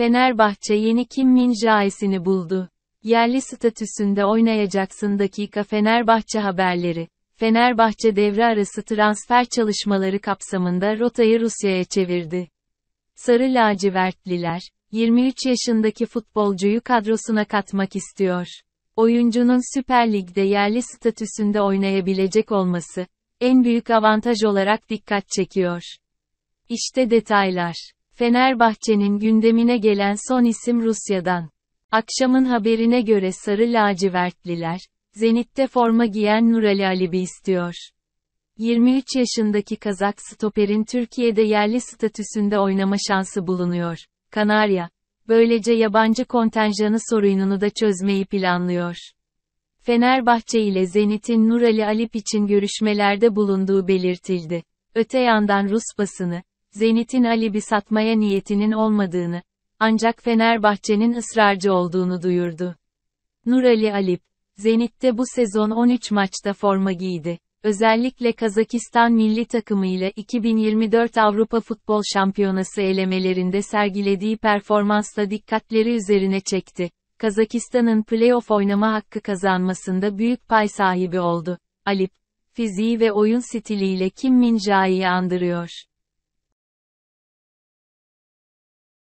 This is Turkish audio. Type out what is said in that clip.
Fenerbahçe yeni Kim Min Jae'sini buldu. Yerli statüsünde oynayacaksın dakika Fenerbahçe haberleri. Fenerbahçe devre arası transfer çalışmaları kapsamında rotayı Rusya'ya çevirdi. Sarı lacivertliler, 23 yaşındaki futbolcuyu kadrosuna katmak istiyor. Oyuncunun Süper Lig'de yerli statüsünde oynayabilecek olması, en büyük avantaj olarak dikkat çekiyor. İşte detaylar. Fenerbahçe'nin gündemine gelen son isim Rusya'dan. Akşamın haberine göre sarı lacivertliler, Zenit'te forma giyen Nurali Alibi istiyor. 23 yaşındaki Kazak stoperin Türkiye'de yerli statüsünde oynama şansı bulunuyor. Kanarya, böylece yabancı kontenjanı sorununu da çözmeyi planlıyor. Fenerbahçe ile Zenit'in Nurali Alip için görüşmelerde bulunduğu belirtildi. Öte yandan Rus basını, Zenit'in Alib'i satmaya niyetinin olmadığını, ancak Fenerbahçe'nin ısrarcı olduğunu duyurdu. Nur Ali Alip, Zenit'te bu sezon 13 maçta forma giydi. Özellikle Kazakistan milli takımıyla 2024 Avrupa Futbol Şampiyonası elemelerinde sergilediği performansla dikkatleri üzerine çekti. Kazakistan'ın playoff oynama hakkı kazanmasında büyük pay sahibi oldu. Alip, fiziği ve oyun stiliyle Kim Min Jae'yi andırıyor.